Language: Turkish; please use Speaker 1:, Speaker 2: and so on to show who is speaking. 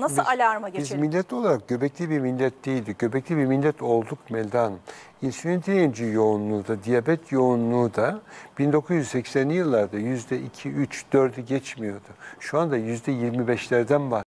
Speaker 1: Nasıl biz, alarma geçelim?
Speaker 2: Biz millet olarak göbekli bir millet değildik. Göbekli bir millet olduk Meldan. İnsülin direnci yoğunluğu da, diyabet yoğunluğu da 1980'li yıllarda %2, 3, 4'ü geçmiyordu. Şu anda %25'lerden bahsediyoruz.